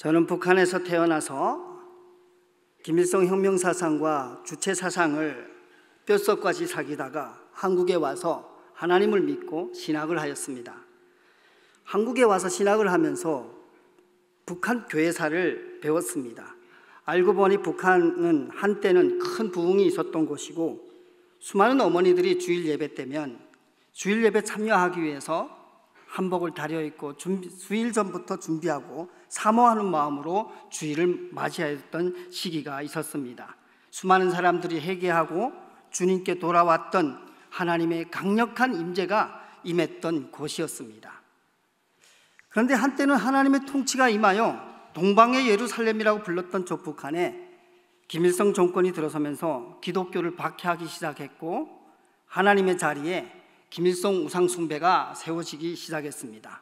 저는 북한에서 태어나서 김일성 혁명 사상과 주체 사상을 뼛속까지 사귀다가 한국에 와서 하나님을 믿고 신학을 하였습니다. 한국에 와서 신학을 하면서 북한 교회사를 배웠습니다. 알고 보니 북한은 한때는 큰 부흥이 있었던 곳이고 수많은 어머니들이 주일 예배 때면 주일 예배 참여하기 위해서 한복을 다려 입고 준비, 수일 전부터 준비하고 사모하는 마음으로 주일을 맞이하였던 시기가 있었습니다. 수많은 사람들이 회개하고 주님께 돌아왔던 하나님의 강력한 임재가 임했던 곳이었습니다. 그런데 한때는 하나님의 통치가 임하여 동방의 예루살렘이라고 불렀던 저 북한에 김일성 정권이 들어서면서 기독교를 박해하기 시작했고 하나님의 자리에 김일성 우상숭배가 세워지기 시작했습니다.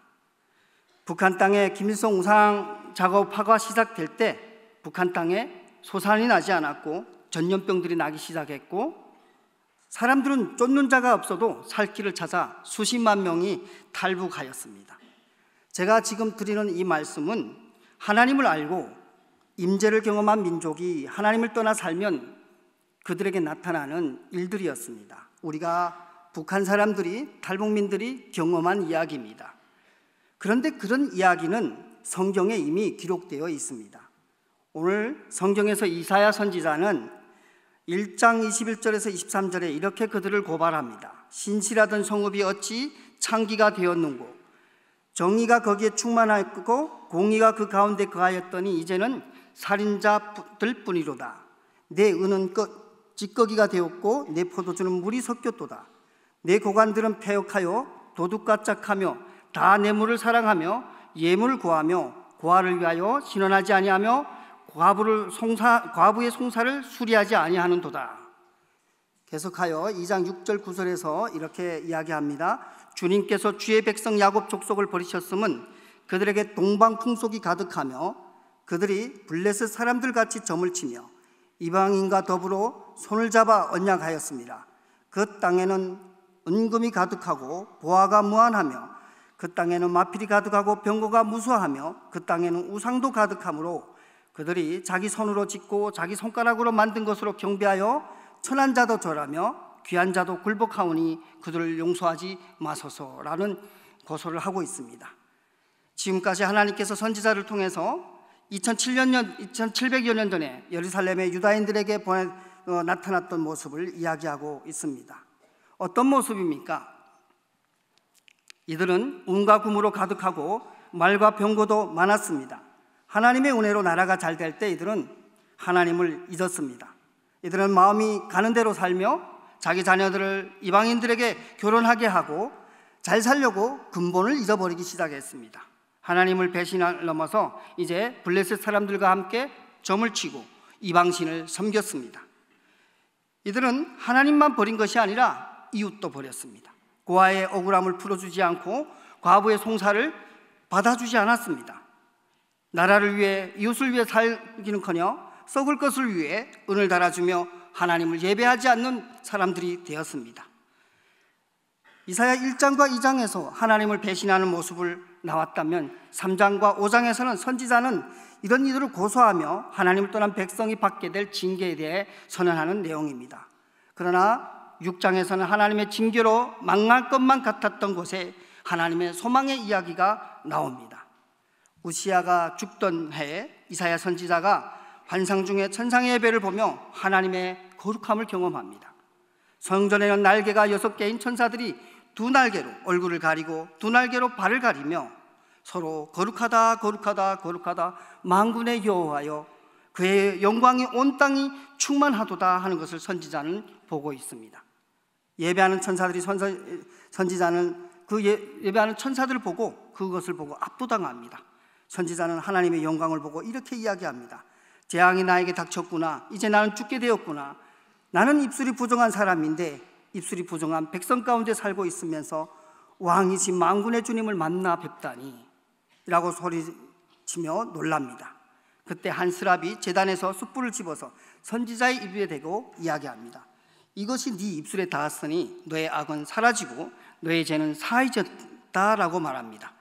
북한 땅에 김일성 우상 작업화가 시작될 때 북한 땅에 소산이 나지 않았고 전염병들이 나기 시작했고 사람들은 쫓는 자가 없어도 살 길을 찾아 수십만 명이 탈북하였습니다. 제가 지금 드리는 이 말씀은 하나님을 알고 임재를 경험한 민족이 하나님을 떠나 살면 그들에게 나타나는 일들이었습니다. 우리가 북한 사람들이 탈북민들이 경험한 이야기입니다. 그런데 그런 이야기는 성경에 이미 기록되어 있습니다. 오늘 성경에서 이사야 선지자는 1장 21절에서 23절에 이렇게 그들을 고발합니다. 신실하던 성읍이 어찌 창기가 되었는고 정의가 거기에 충만하고 공의가 그 가운데 그하였더니 이제는 살인자들 뿐이로다. 내 은은 찌꺼기가 되었고 내 포도주는 물이 섞였도다. 내 고관들은 폐역하여 도둑같짝하며 다 뇌물을 사랑하며 예물을 구하며 고아를 위하여 신원하지 아니하며 과부를 송사, 과부의 송사를 수리하지 아니하는도다. 계속하여 2장 6절 9절에서 이렇게 이야기합니다. 주님께서 주의 백성 야곱 족속을 버리셨음은 그들에게 동방 풍속이 가득하며 그들이 블레셋 사람들 같이 점을 치며 이방인과 더불어 손을 잡아 언약하였습니다. 그 땅에는 은금이 가득하고 보화가 무한하며 그 땅에는 마필이 가득하고 병거가 무수하며 그 땅에는 우상도 가득하므로 그들이 자기 손으로 짓고 자기 손가락으로 만든 것으로 경배하여 천한 자도 절하며 귀한 자도 굴복하오니 그들을 용서하지 마소서라는 고소를 하고 있습니다. 지금까지 하나님께서 선지자를 통해서 2007년 2700여 년 전에 예루살렘의 유다인들에게 보내, 어, 나타났던 모습을 이야기하고 있습니다. 어떤 모습입니까? 이들은 운과 구으로 가득하고 말과 병고도 많았습니다. 하나님의 은혜로 나라가 잘 될 때 이들은 하나님을 잊었습니다. 이들은 마음이 가는 대로 살며 자기 자녀들을 이방인들에게 결혼하게 하고 잘 살려고 근본을 잊어버리기 시작했습니다. 하나님을 배신을 넘어서 이제 블레셋 사람들과 함께 점을 치고 이방신을 섬겼습니다. 이들은 하나님만 버린 것이 아니라 이웃도 버렸습니다. 고아의 억울함을 풀어주지 않고 과부의 송사를 받아주지 않았습니다. 나라를 위해 이웃을 위해 살기는커녕 썩을 것을 위해 은을 달아주며 하나님을 예배하지 않는 사람들이 되었습니다. 이사야 1장과 2장에서 하나님을 배신하는 모습을 나왔다면 3장과 5장에서는 선지자는 이런 이들을 고소하며 하나님을 떠난 백성이 받게 될 징계에 대해 선언하는 내용입니다. 그러나 6장에서는 하나님의 징계로 망할 것만 같았던 곳에 하나님의 소망의 이야기가 나옵니다. 우시아가 죽던 해에 이사야 선지자가 환상 중에 천상의 예배를 보며 하나님의 거룩함을 경험합니다. 성전에는 날개가 여섯 개인 천사들이 두 날개로 얼굴을 가리고 두 날개로 발을 가리며 서로 거룩하다 거룩하다 거룩하다 망군의 여호와여 그의 영광이 온 땅이 충만하도다 하는 것을 선지자는 보고 있습니다. 예배하는 천사들이 선서, 선지자는 그 예, 배하는 천사들을 보고 그것을 보고 압도당합니다. 선지자는 하나님의 영광을 보고 이렇게 이야기합니다. 재앙이 나에게 닥쳤구나. 이제 나는 죽게 되었구나. 나는 입술이 부정한 사람인데 입술이 부정한 백성 가운데 살고 있으면서 왕이신 만군의 주님을 만나 뵙다니 라고 소리치며 놀랍니다. 그때 한 스랍이 재단에서 숯불을 집어서 선지자의 입에 대고 이야기합니다. 이것이 네 입술에 닿았으니 너의 악은 사라지고 너의 죄는 사해졌다라고 말합니다.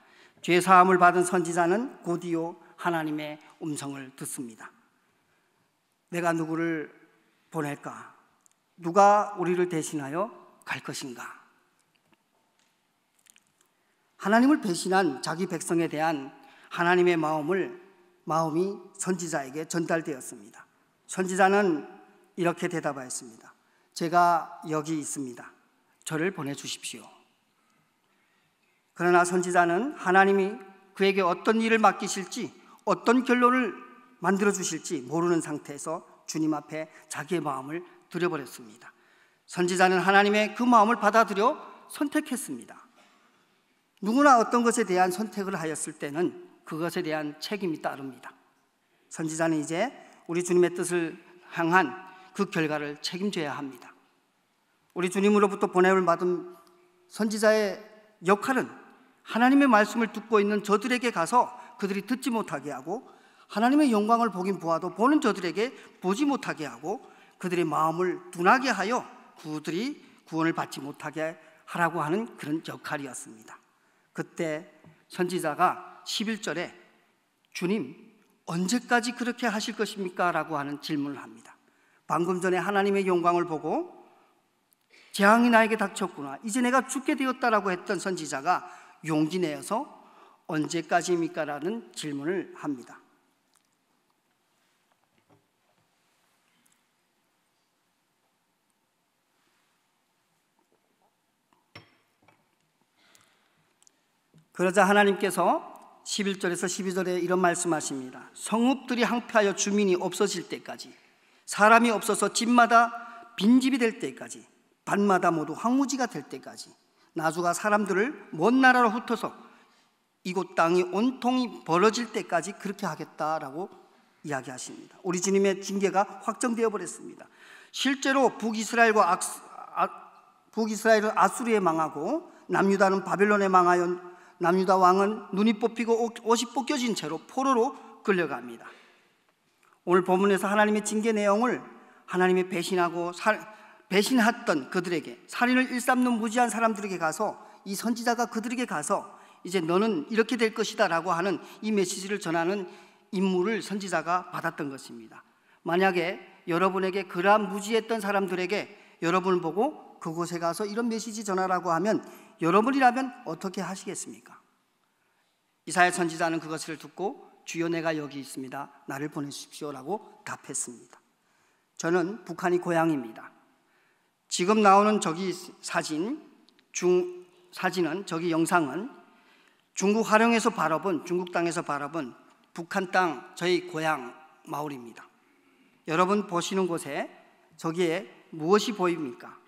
죄 사함을 받은 선지자는 곧이요 하나님의 음성을 듣습니다. 내가 누구를 보낼까? 누가 우리를 대신하여 갈 것인가? 하나님을 배신한 자기 백성에 대한 하나님의 마음을 마음이 선지자에게 전달되었습니다. 선지자는 이렇게 대답하였습니다. 제가 여기 있습니다. 저를 보내주십시오. 그러나 선지자는 하나님이 그에게 어떤 일을 맡기실지 어떤 결론을 만들어 주실지 모르는 상태에서 주님 앞에 자기의 마음을 들여버렸습니다. 선지자는 하나님의 그 마음을 받아들여 선택했습니다. 누구나 어떤 것에 대한 선택을 하였을 때는 그것에 대한 책임이 따릅니다. 선지자는 이제 우리 주님의 뜻을 향한 그 결과를 책임져야 합니다. 우리 주님으로부터 보내을 받은 선지자의 역할은 하나님의 말씀을 듣고 있는 저들에게 가서 그들이 듣지 못하게 하고 하나님의 영광을 보긴 보아도 보는 저들에게 보지 못하게 하고 그들의 마음을 둔하게 하여 그들이 구원을 받지 못하게 하라고 하는 그런 역할이었습니다. 그때 선지자가 11절에 주님 언제까지 그렇게 하실 것입니까? 라고 하는 질문을 합니다. 방금 전에 하나님의 영광을 보고 재앙이 나에게 닥쳤구나. 이제 내가 죽게 되었다라고 했던 선지자가 용기 내어서 언제까지입니까? 라는 질문을 합니다. 그러자 하나님께서 11절에서 12절에 이런 말씀하십니다. 성읍들이 항폐하여 주민이 없어질 때까지 사람이 없어서 집마다 빈집이 될 때까지 밭마다 모두 황무지가 될 때까지 나주가 사람들을 먼 나라로 흩어서 이곳 땅이 온통이 벌어질 때까지 그렇게 하겠다라고 이야기하십니다. 우리 주님의 징계가 확정되어 버렸습니다. 실제로 북이스라엘과 악스, 아, 북이스라엘은 아수르에 망하고 남유다는 바벨론에 망하여 남유다 왕은 눈이 뽑히고 옷이 벗겨진 채로 포로로 끌려갑니다. 오늘 본문에서 하나님의 징계 내용을 하나님이 배신하고 살, 배신했던 그들에게 살인을 일삼는 무지한 사람들에게 가서 이 선지자가 그들에게 가서 이제 너는 이렇게 될 것이다라고 하는 이 메시지를 전하는 임무를 선지자가 받았던 것입니다. 만약에 여러분에게 그러한 무지했던 사람들에게 여러분을 보고 그곳에 가서 이런 메시지 전하라고 하면 여러분이라면 어떻게 하시겠습니까? 이사야 선지자는 그것을 듣고 주요 내가 여기 있습니다. 나를 보내십시오라고 답했습니다. 저는 북한이 고향입니다. 지금 나오는 저기 사진 중 사진은 저기 영상은 중국 화룡에서 바라본 중국 땅에서 바라본 북한 땅 저희 고향 마을입니다. 여러분 보시는 곳에 저기에 무엇이 보입니까?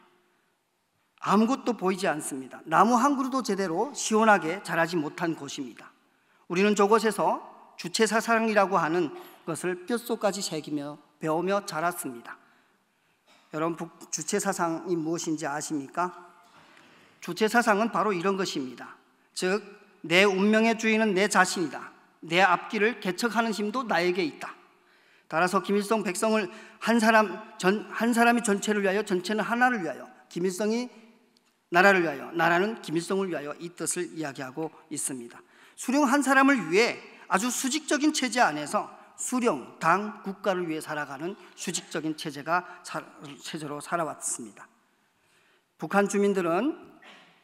아무것도 보이지 않습니다. 나무 한 그루도 제대로 시원하게 자라지 못한 곳입니다. 우리는 저곳에서 주체 사상이라고 하는 것을 뼛속까지 새기며 배우며 자랐습니다. 여러분 주체 사상이 무엇인지 아십니까? 주체 사상은 바로 이런 것입니다. 즉 내 운명의 주인은 내 자신이다. 내 앞길을 개척하는 힘도 나에게 있다. 따라서 김일성 백성을 한 사람 전, 한 사람이 전체를 위하여 전체는 하나를 위하여 김일성이 나라를 위하여 나라는 김일성을 위하여 이 뜻을 이야기하고 있습니다. 수령 한 사람을 위해 아주 수직적인 체제 안에서 수령, 당, 국가를 위해 살아가는 수직적인 체제가 체제로 살아왔습니다. 북한 주민들은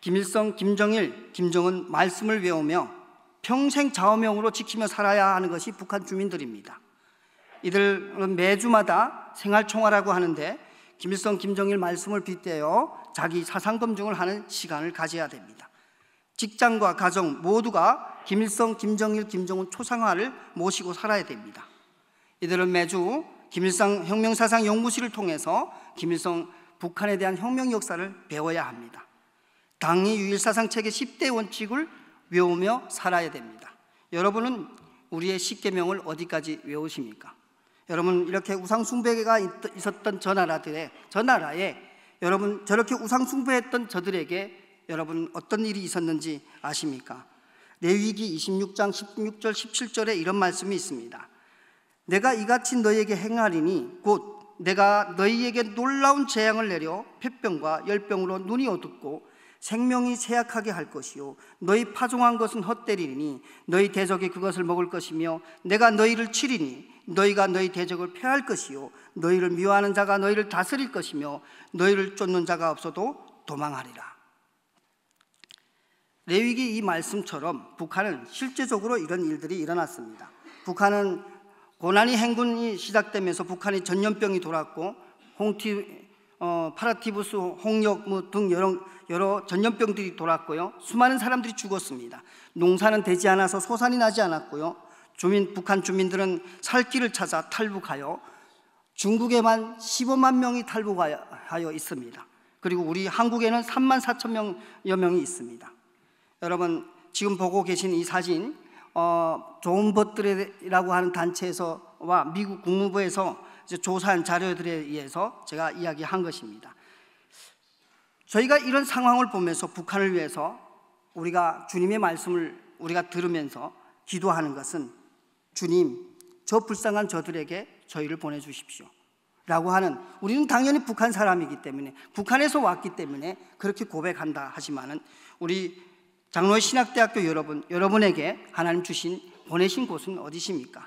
김일성, 김정일, 김정은 말씀을 외우며 평생 좌우명으로 지키며 살아야 하는 것이 북한 주민들입니다. 이들은 매주마다 생활총화라고 하는데 김일성, 김정일 말씀을 빗대어 자기 사상 검증을 하는 시간을 가져야 됩니다. 직장과 가정 모두가 김일성, 김정일, 김정은 초상화를 모시고 살아야 됩니다. 이들은 매주 김일성 혁명사상 연구실을 통해서 김일성 북한에 대한 혁명 역사를 배워야 합니다. 당의 유일사상 책의 10대 원칙을 외우며 살아야 됩니다. 여러분은 우리의 십계명을 어디까지 외우십니까? 여러분 이렇게 우상숭배가 있었던 저 나라들의 저 나라에 여러분 저렇게 우상숭배했던 저들에게 여러분 어떤 일이 있었는지 아십니까? 레위기 26장 16절 17절에 이런 말씀이 있습니다. 내가 이같이 너희에게 행하리니 곧 내가 너희에게 놀라운 재앙을 내려 폐병과 열병으로 눈이 어둡고 생명이 세약하게 할 것이요 너희 파종한 것은 헛되리니 너희 대적이 그것을 먹을 것이며 내가 너희를 치리니 너희가 너희 대적을 패할 것이요 너희를 미워하는 자가 너희를 다스릴 것이며 너희를 쫓는 자가 없어도 도망하리라 레위기 이 말씀처럼 북한은 실제적으로 이런 일들이 일어났습니다. 북한은 고난이 행군이 시작되면서 북한이 전염병이 돌았고 홍티 어, 파라티부스, 홍역 뭐등 여러, 여러 전염병들이 돌았고요. 수많은 사람들이 죽었습니다. 농사는 되지 않아서 소산이 나지 않았고요. 주민 북한 주민들은 살 길을 찾아 탈북하여 중국에만 15만 명이 탈북하여 있습니다. 그리고 우리 한국에는 3만 4천 명여 명이 있습니다. 여러분 지금 보고 계신 이 사진 어, 좋은 것들이라고 하는 단체에서와 미국 국무부에서 조사한 자료들에 의해서 제가 이야기한 것입니다. 저희가 이런 상황을 보면서 북한을 위해서 우리가 주님의 말씀을 우리가 들으면서 기도하는 것은 주님, 저 불쌍한 저들에게 저희를 보내주십시오. 라고 하는 우리는 당연히 북한 사람이기 때문에 북한에서 왔기 때문에 그렇게 고백한다 하지만은 우리 장로 신학대학교 여러분, 여러분에게 하나님 주신 보내신 곳은 어디십니까?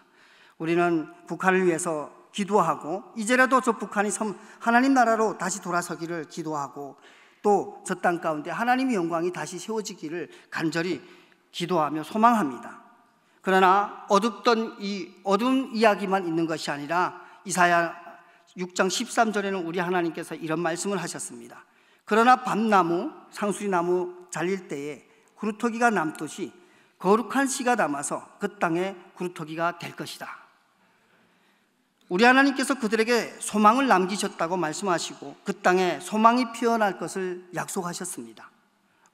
우리는 북한을 위해서 기도하고 이제라도 저 북한이 하나님 나라로 다시 돌아서기를 기도하고 또 저 땅 가운데 하나님의 영광이 다시 세워지기를 간절히 기도하며 소망합니다. 그러나 어둡던 이어두 이야기만 있는 것이 아니라 이사야 6장 13절에는 우리 하나님께서 이런 말씀을 하셨습니다. 그러나 밤나무, 상수리나무 잘릴 때에 구루터기가 남듯이 거룩한 씨가 남아서 그 땅에 구루터기가 될 것이다. 우리 하나님께서 그들에게 소망을 남기셨다고 말씀하시고 그 땅에 소망이 피어날 것을 약속하셨습니다.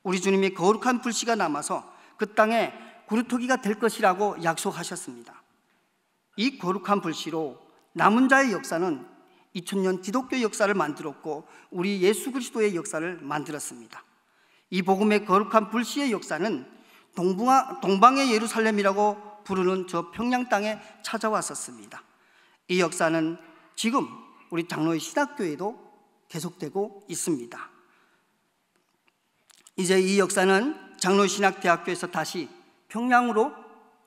우리 주님이 거룩한 불씨가 남아서 그 땅에 구루토기가 될 것이라고 약속하셨습니다. 이 거룩한 불씨로 남은 자의 역사는 2000년 기독교 역사를 만들었고 우리 예수 그리스도의 역사를 만들었습니다. 이 복음의 거룩한 불씨의 역사는 동북아, 동방의 예루살렘이라고 부르는 저 평양 땅에 찾아왔었습니다. 이 역사는 지금 우리 장로의 신학교에도 계속되고 있습니다. 이제 이 역사는 장로신학대학교에서 다시 평양으로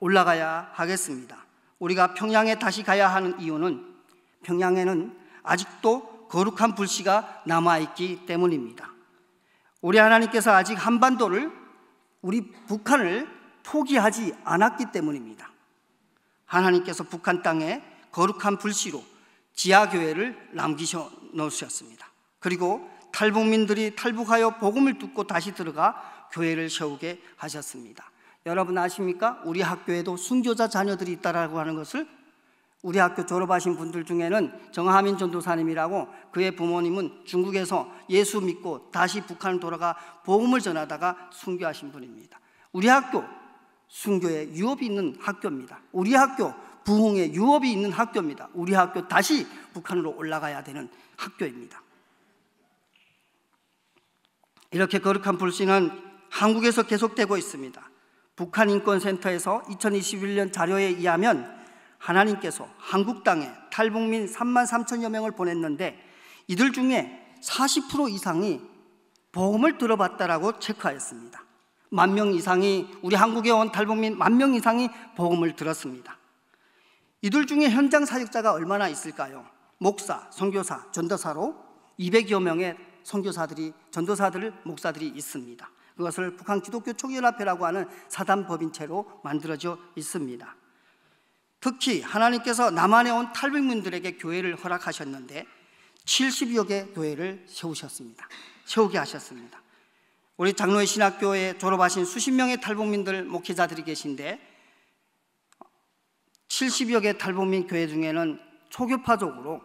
올라가야 하겠습니다. 우리가 평양에 다시 가야 하는 이유는 평양에는 아직도 거룩한 불씨가 남아있기 때문입니다. 우리 하나님께서 아직 한반도를 우리 북한을 포기하지 않았기 때문입니다. 하나님께서 북한 땅에 거룩한 불씨로 지하교회를 남기셔 놓으셨습니다. 그리고 탈북민들이 탈북하여 복음을 듣고 다시 들어가 교회를 세우게 하셨습니다. 여러분 아십니까? 우리 학교에도 순교자 자녀들이 있다라고 하는 것을 우리 학교 졸업하신 분들 중에는 정하민 전도사님이라고 그의 부모님은 중국에서 예수 믿고 다시 북한을 돌아가 복음을 전하다가 순교하신 분입니다. 우리 학교 순교에 유업이 있는 학교입니다. 우리 학교 부흥에 유업이 있는 학교입니다. 우리 학교 다시 북한으로 올라가야 되는 학교입니다. 이렇게 거룩한 불신은 한국에서 계속되고 있습니다. 북한 인권센터에서 2021년 자료에 의하면 하나님께서 한국 땅에 탈북민 3만 3천여 명을 보냈는데 이들 중에 40% 이상이 보험을 들어봤다라고 체크하였습니다. 만 명 이상이 우리 한국에 온 탈북민 만 명 이상이 보험을 들었습니다. 이들 중에 현장 사역자가 얼마나 있을까요? 목사, 선교사, 전도사로 200여 명의 선교사들이 전도사들, 목사들이 있습니다. 그것을 북한 기독교 총연합회라고 하는 사단 법인체로 만들어져 있습니다. 특히 하나님께서 남한에 온 탈북민들에게 교회를 허락하셨는데 70여 개 교회를 세우셨습니다. 세우게 하셨습니다. 우리 장로의 신학교에 졸업하신 수십 명의 탈북민들 목회자들이 계신데 70여 개 탈북민 교회 중에는 초교파적으로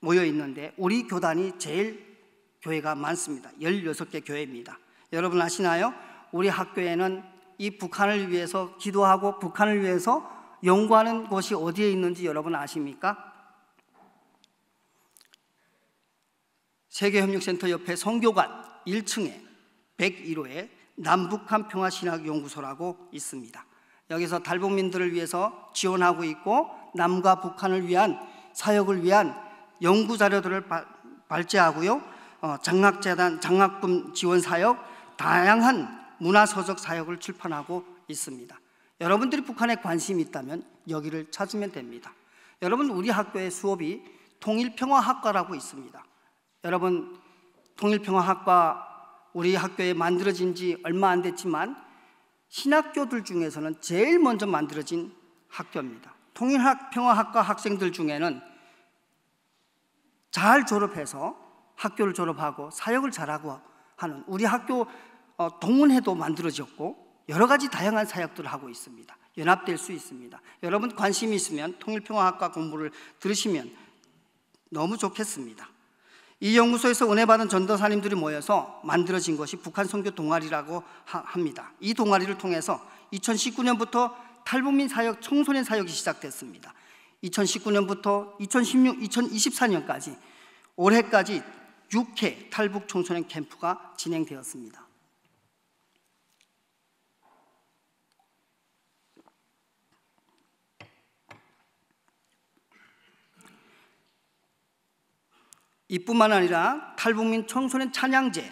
모여 있는데 우리 교단이 제일 교회가 많습니다. 16개 교회입니다. 여러분 아시나요? 우리 학교에는 이 북한을 위해서 기도하고 북한을 위해서 연구하는 곳이 어디에 있는지 여러분 아십니까? 세계협력센터 옆에 성교관 1층에 101호에 남북한 평화신학연구소라고 있습니다. 여기서 달복민들을 위해서 지원하고 있고 남과 북한을 위한 사역을 위한 연구 자료들을 발제하고요. 어, 장학재단, 장학금 지원 사역, 다양한 문화서적 사역을 출판하고 있습니다. 여러분들이 북한에 관심이 있다면 여기를 찾으면 됩니다. 여러분 우리 학교의 수업이 통일평화학과라고 있습니다. 여러분 통일평화학과 우리 학교에 만들어진 지 얼마 안 됐지만 신학교들 중에서는 제일 먼저 만들어진 학교입니다. 통일평화학과 학생들 중에는 잘 졸업해서 학교를 졸업하고 사역을 잘하고 하는 우리 학교 어, 동문회도 만들어졌고 여러 가지 다양한 사역들을 하고 있습니다. 연합될 수 있습니다. 여러분 관심이 있으면 통일평화학과 공부를 들으시면 너무 좋겠습니다. 이 연구소에서 은혜 받은 전도사님들이 모여서 만들어진 것이 북한 선교 동아리라고 합니다. 이 동아리를 통해서 2019년부터 탈북민 사역, 청소년 사역이 시작됐습니다. 2019년부터 2016, 2024년까지 올해까지 6회 탈북 청소년 캠프가 진행되었습니다. 이뿐만 아니라 탈북민 청소년 찬양제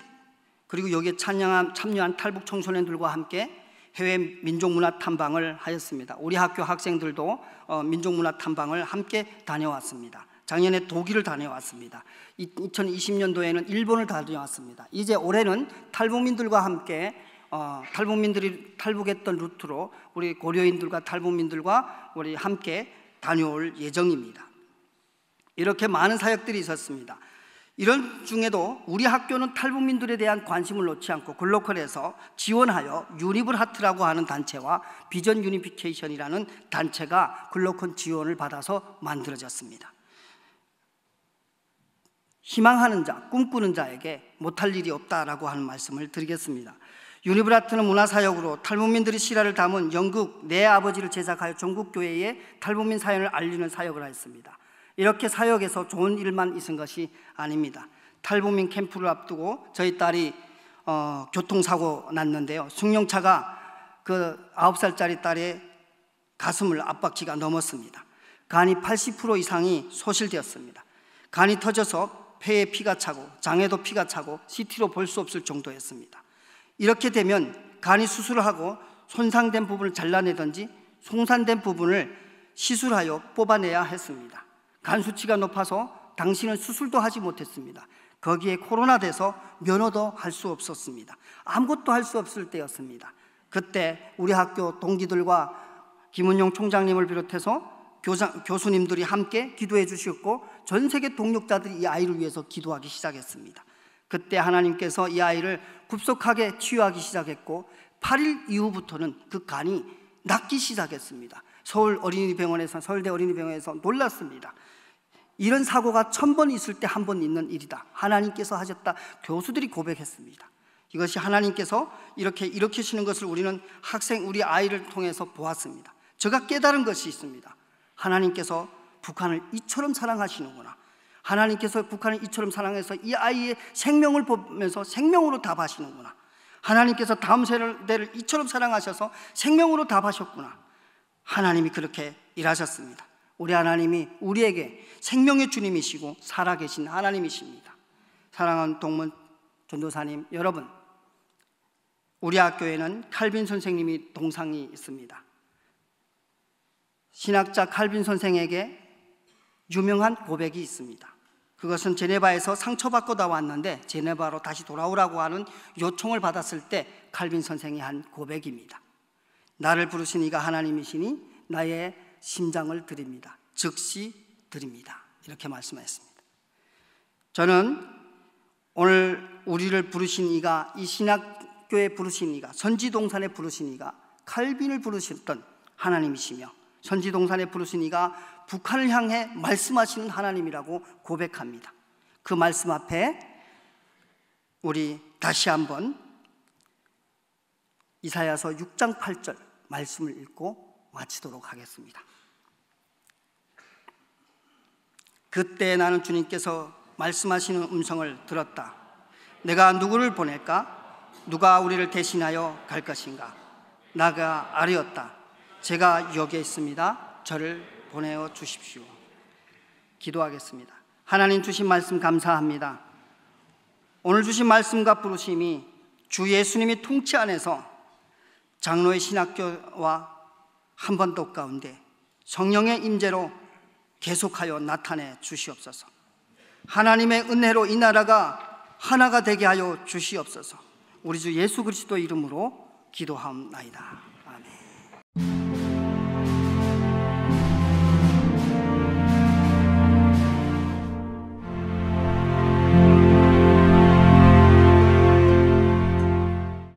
그리고 여기에 찬양함 참여한 탈북 청소년들과 함께 해외 민족문화 탐방을 하였습니다. 우리 학교 학생들도 어, 민족문화 탐방을 함께 다녀왔습니다. 작년에 독일을 다녀왔습니다. 2020년도에는 일본을 다녀왔습니다. 이제 올해는 탈북민들과 함께 어, 탈북민들이 탈북했던 루트로 우리 고려인들과 탈북민들과 우리 함께 다녀올 예정입니다. 이렇게 많은 사역들이 있었습니다. 이런 중에도 우리 학교는 탈북민들에 대한 관심을 놓지 않고 글로컬에서 지원하여 유니블 하트라고 하는 단체와 비전 유니피케이션이라는 단체가 글로컬 지원을 받아서 만들어졌습니다. 희망하는 자, 꿈꾸는 자에게 못할 일이 없다라고 하는 말씀을 드리겠습니다. 유니브라트는 문화사역으로 탈북민들의 실화를 담은 연극 내 아버지를 제작하여 전국교회에 탈북민 사연을 알리는 사역을 하였습니다. 이렇게 사역에서 좋은 일만 있은 것이 아닙니다. 탈북민 캠프를 앞두고 저희 딸이 어, 교통사고 났는데요. 승용차가 그 9살짜리 딸의 가슴을 압박기가 넘었습니다. 간이 80% 이상이 소실되었습니다. 간이 터져서 폐에 피가 차고 장에도 피가 차고 CT로 볼 수 없을 정도였습니다. 이렇게 되면 간이 수술을 하고 손상된 부분을 잘라내든지 손상된 부분을 시술하여 뽑아내야 했습니다. 간 수치가 높아서 당신은 수술도 하지 못했습니다. 거기에 코로나 돼서 면허도 할 수 없었습니다. 아무것도 할 수 없을 때였습니다. 그때 우리 학교 동기들과 김은용 총장님을 비롯해서 교장, 교수님들이 함께 기도해 주셨고 전 세계 동력자들이 이 아이를 위해서 기도하기 시작했습니다. 그때 하나님께서 이 아이를 급속하게 치유하기 시작했고 8일 이후부터는 그 간이 낫기 시작했습니다. 서울 어린이병원에서 서울대 어린이병원에서 놀랐습니다. 이런 사고가 천 번 있을 때 한 번 있는 일이다. 하나님께서 하셨다. 교수들이 고백했습니다. 이것이 하나님께서 이렇게 일으키시는 것을 우리는 학생, 우리 아이를 통해서 보았습니다. 제가 깨달은 것이 있습니다. 하나님께서 북한을 이처럼 사랑하시는구나. 하나님께서 북한을 이처럼 사랑해서 이 아이의 생명을 보면서 생명으로 답하시는구나. 하나님께서 다음 세대를 이처럼 사랑하셔서 생명으로 답하셨구나. 하나님이 그렇게 일하셨습니다. 우리 하나님이 우리에게 생명의 주님이시고 살아계신 하나님이십니다. 사랑하는 동문 전도사님 여러분, 우리 학교에는 칼빈 선생님이 동상이 있습니다. 신학자 칼빈 선생에게 유명한 고백이 있습니다. 그것은 제네바에서 상처받고다 왔는데 제네바로 다시 돌아오라고 하는 요청을 받았을 때 칼빈 선생이 한 고백입니다. 나를 부르신 이가 하나님이시니 나의 심장을 드립니다. 즉시 드립니다. 이렇게 말씀하셨습니다. 저는 오늘 우리를 부르신 이가 이 신학교에 부르신 이가 선지동산에 부르신 이가 칼빈을 부르셨던 하나님이시며 선지동산에 부르신 이가 북한을 향해 말씀하시는 하나님이라고 고백합니다. 그 말씀 앞에 우리 다시 한번 이사야서 6장 8절 말씀을 읽고 마치도록 하겠습니다. 그때 나는 주님께서 말씀하시는 음성을 들었다. 내가 누구를 보낼까? 누가 우리를 대신하여 갈 것인가? 나가 아뢰었다. 제가 여기 있습니다. 저를 보내어 주십시오. 기도하겠습니다. 하나님 주신 말씀 감사합니다. 오늘 주신 말씀과 부르심이 주 예수님이 통치 안에서 장로의 신학교와 한번더 가운데 성령의 임재로 계속하여 나타내 주시옵소서. 하나님의 은혜로 이 나라가 하나가 되게 하여 주시옵소서. 우리 주 예수 그리스도 이름으로 기도하옵나이다.